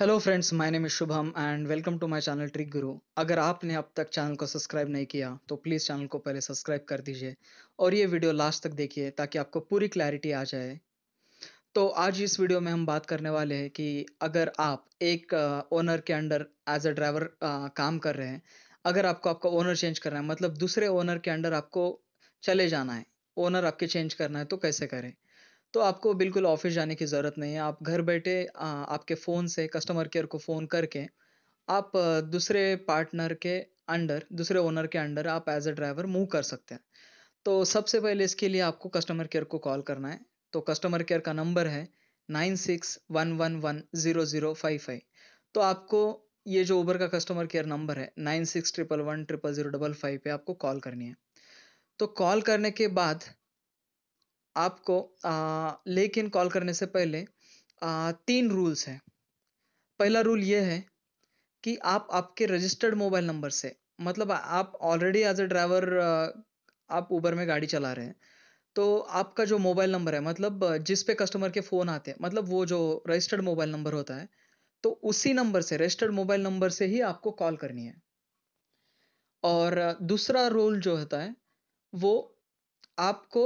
Hello friends my name is Shubham and welcome to my channel trick guru अगर आपने अब तक चैनल को सब्सक्राइब नहीं किया तो प्लीज़ चैनल को पहले सब्सक्राइब कर दीजिए और ये वीडियो लास्ट तक देखिए ताकि आपको पूरी क्लैरिटी आ जाए तो आज इस वीडियो में हम बात करने वाले हैं कि अगर आप एक ओनर के अंडर एज अ ड्राइवर काम कर रहे हैं अगर आपको आपका ओनर चेंज करना है मतलब दूसरे ओनर के अंडर आपको चले जाना है ओनर आपके चेंज करना है तो कैसे करें तो आपको बिल्कुल ऑफिस जाने की ज़रूरत नहीं है आप घर बैठे आपके फ़ोन से कस्टमर केयर को फ़ोन करके आप दूसरे पार्टनर के अंडर दूसरे ओनर के अंडर आप एज अ ड्राइवर मूव कर सकते हैं तो सबसे पहले इसके लिए आपको कस्टमर केयर को कॉल करना है तो कस्टमर केयर का नंबर है nine six one one one zero zero five five तो आपको ये जो ऊबर का कस्टमर केयर नंबर है nine six triple one triple zero double five पर आपको कॉल करनी है तो कॉल करने के बाद आपको लेकिन कॉल करने से पहले तीन रूल्स हैं पहला रूल ये है कि आप आपके रजिस्टर्ड मोबाइल नंबर से मतलब आप ऑलरेडी एज अ ड्राइवर आप ऊबर में गाड़ी चला रहे हैं तो आपका जो मोबाइल नंबर है मतलब जिस पे कस्टमर के फ़ोन आते हैं मतलब वो जो रजिस्टर्ड मोबाइल नंबर होता है तो उसी नंबर से रजिस्टर्ड मोबाइल नंबर से ही आपको कॉल करनी है और दूसरा रोल जो होता है वो आपको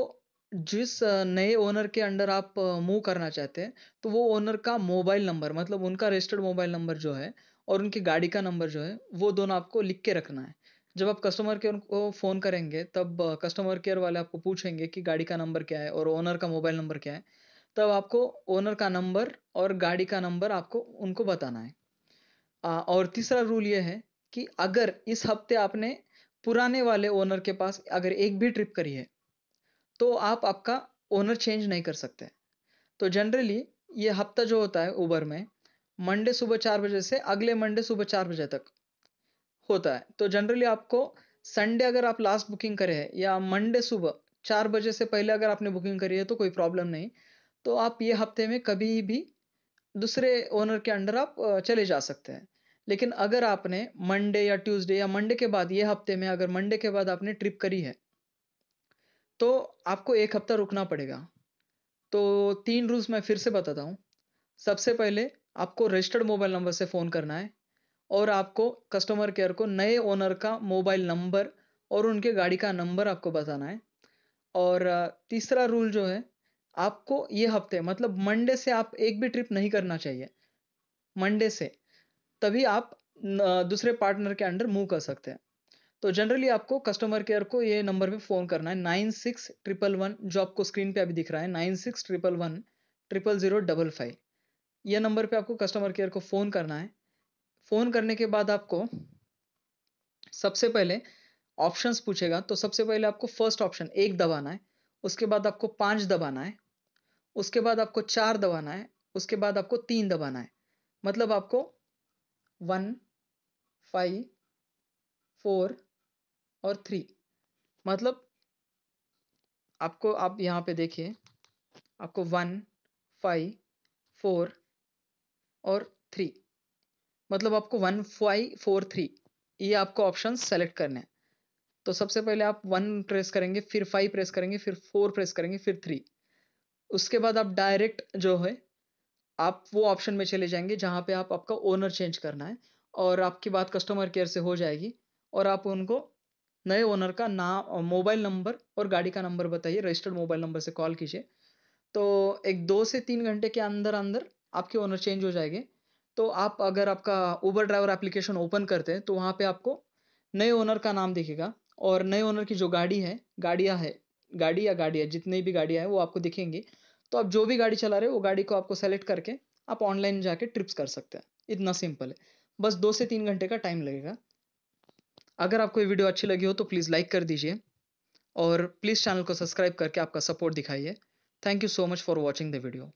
जिस नए ओनर के अंडर आप मूव करना चाहते हैं, तो वो ओनर का मोबाइल नंबर मतलब उनका रजिस्टर्ड मोबाइल नंबर जो है और उनकी गाड़ी का नंबर जो है, वो दोनों आपको लिख के रखना है। जब आप कस्टमर केयर को फ़ोन करेंगे, तब कस्टमर केयर वाले आपको पूछेंगे कि गाड़ी का नंबर क्या है और ओनर का मोबाइल नंबर क्या है? तब आपको ओनर का नंबर और गाड़ी का नंबर आपको उनको बताना है। और तीसरा रूल ये है कि अगर इस हफ़्ते आपने पुराने वाले ओनर के पास अगर एक भी ट्रिप करी है, तो आप आपका ओनर चेंज नहीं कर सकते तो जनरली ये हफ्ता जो होता है उबर में मंडे सुबह चार बजे से अगले मंडे सुबह चार बजे तक होता है तो जनरली आपको संडे अगर आप लास्ट बुकिंग करे है या मंडे सुबह चार बजे से पहले अगर आपने बुकिंग करी है तो कोई प्रॉब्लम नहीं तो आप ये हफ्ते में कभी भी दूसरे ओनर के अंडर आप चले जा सकते हैं लेकिन अगर आपने मंडे या ट्यूसडे या मंडे के बाद ये हफ्ते में अगर मंडे के बाद आपने ट्रिप करी है तो आपको एक हफ्ता रुकना पड़ेगा तो तीन रूल्स मैं फिर से बताता हूँ सबसे पहले आपको रजिस्टर्ड मोबाइल नंबर से फ़ोन करना है और आपको कस्टमर केयर को नए ओनर का मोबाइल नंबर और उनके गाड़ी का नंबर आपको बताना है और तीसरा रूल जो है आपको ये हफ्ते मतलब मंडे से आप एक भी ट्रिप नहीं करना चाहिए मंडे से तभी आप दूसरे पार्टनर के अंडर मूव कर सकते हैं तो जनरली आपको कस्टमर केयर को ये नंबर पे फ़ोन करना है नाइन सिक्स ट्रिपल वन जो आपको स्क्रीन पे अभी दिख रहा है nine six triple one triple zero double five यह नंबर पे आपको कस्टमर केयर को फ़ोन करना है फ़ोन करने के बाद आपको सबसे पहले ऑप्शंस पूछेगा तो सबसे पहले आपको फर्स्ट ऑप्शन एक दबाना है उसके बाद आपको पांच दबाना है उसके बाद आपको चार दबाना है उसके बाद आपको तीन दबाना है मतलब आपको वन फाइव फोर और थ्री मतलब आपको आप यहाँ पे देखिए आपको वन फाइव फोर और थ्री मतलब आपको वन फाइव फोर थ्री ये आपको ऑप्शन सेलेक्ट करने हैं तो सबसे पहले आप वन प्रेस करेंगे फिर फाइव प्रेस करेंगे फिर फोर प्रेस करेंगे फिर थ्री उसके बाद आप डायरेक्ट जो है आप वो ऑप्शन में चले जाएंगे जहाँ पे आप आपका ओनर चेंज करना है और आपकी बात कस्टमर केयर से हो जाएगी और आप उनको नए ओनर का नाम मोबाइल नंबर और गाड़ी का नंबर बताइए रजिस्टर्ड मोबाइल नंबर से कॉल कीजिए तो एक दो से तीन घंटे के अंदर अंदर आपके ओनर चेंज हो जाएंगे तो आप अगर आपका ऊबर ड्राइवर एप्लीकेशन ओपन करते हैं तो वहाँ पे आपको नए ओनर का नाम दिखेगा और नए ओनर की जो गाड़ी है गाड़ियाँ है गाड़ी या गाड़ियाँ जितनी भी गाड़ियाँ हैं वो आपको दिखेंगी तो आप जो भी गाड़ी चला रहे हो वो गाड़ी को आपको सेलेक्ट करके आप ऑनलाइन जाके ट्रिप्स कर सकते हैं इतना सिंपल है बस दो से तीन घंटे का टाइम लगेगा अगर आपको ये वीडियो अच्छी लगी हो तो प्लीज़ लाइक कर दीजिए और प्लीज़ चैनल को सब्सक्राइब करके आपका सपोर्ट दिखाइए thank you so much for watching the video